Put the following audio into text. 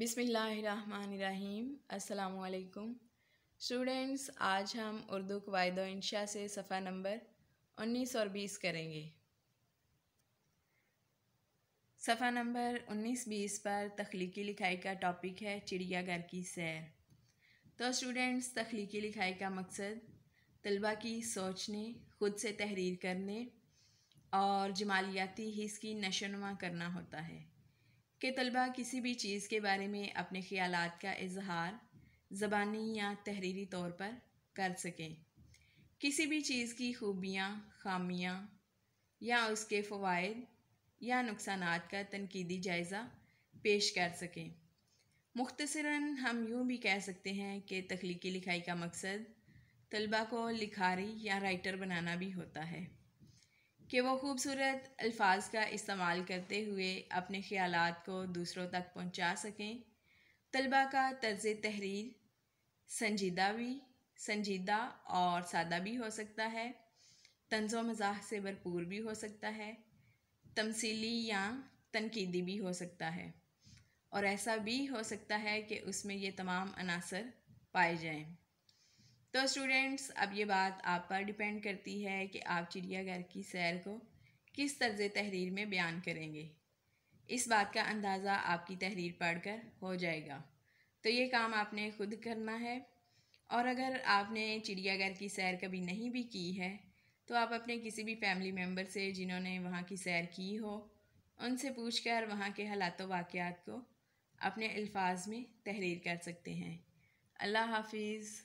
बिसमीम् अल्लाम स्टूडेंट्स आज हम उर्दू कवायद इंशा से सफ़ा नंबर उन्नीस और बीस करेंगे सफ़ा नंबर उन्नीस बीस पर तख्लीकी लिखाई का टॉपिक है चिड़ियाघर की सैर तो स्टूडेंट्स तख्लीकी लिखाई का मकसद तलबा की सोचने ख़ुद से तहरीर करने और जमालियाती हिस्स की नशोनुमा करना होता है कि तलबा किसी भी चीज़ के बारे में अपने ख्याल का इजहार ज़बानी या तहरीरी तौर पर कर सकें किसी भी चीज़ की खूबियाँ खामियाँ या उसके फ़वाद या नुकसान का तनकीदी जायज़ा पेश कर सकें मुख्तसरा हम यूँ भी कह सकते हैं कि तख्लीकी लिखाई का मकसद तलबा को लिखारी या राइटर बनाना भी होता है कि वो खूबसूरत अल्फाज का इस्तेमाल करते हुए अपने ख्याल को दूसरों तक पहुँचा सकें तलबा का तर्ज तहरीर संजीदा भी संजीदा और सादा भी हो सकता है तंज मजाक से भरपूर भी हो सकता है तमसीली या तनकीदी भी हो सकता है और ऐसा भी हो सकता है कि उसमें ये तमाम अनासर पाए जाएँ तो स्टूडेंट्स अब ये बात आप पर डिपेंड करती है कि आप चिड़ियाघर की सैर को किस तर्ज तहरीर में बयान करेंगे इस बात का अंदाज़ा आपकी तहरीर पढ़कर हो जाएगा तो ये काम आपने खुद करना है और अगर आपने चिड़ियाघर की सैर कभी नहीं भी की है तो आप अपने किसी भी फैमिली मेम्बर से जिन्होंने वहाँ की सैर की हो उनसे पूछ कर वहाँ के हालात वाक़ को अपने अल्फाज में तहरीर कर सकते हैं अल्लाह हाफिज़